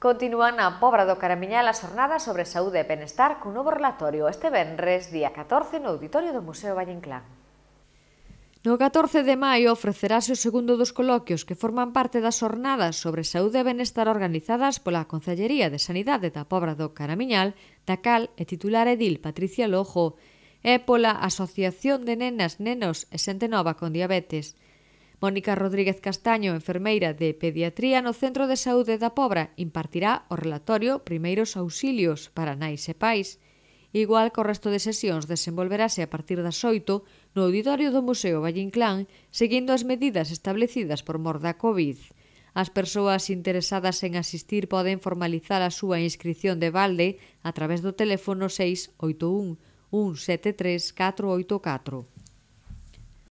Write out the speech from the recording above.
Continúan na Pobra do Caramiñal a xornada sobre saúde e benestar cun novo relatorio este venres, día 14, no auditorio do Museo Valle Inclán. No 14 de maio ofrecerase o segundo dos coloquios que forman parte das xornadas sobre saúde e benestar organizadas pola Concellería de Sanidade da Pobra do Caramiñal, da cal e titular edil Patricia Lojo, e pola Asociación de Nenas, Nenos e Xente Nova con Diabetes, Mónica Rodríguez Castaño, enfermeira de Pediatría no Centro de Saúde da Pobra, impartirá o relatorio Primeiros Auxilios para nais e pais. Igual que o resto de sesións desenvolverase a partir das 8 no auditorio do Museo Valle Inclán, seguindo as medidas establecidas por mor da COVID. As persoas interesadas en asistir poden formalizar a súa inscripción de balde a través do teléfono 681 173 484.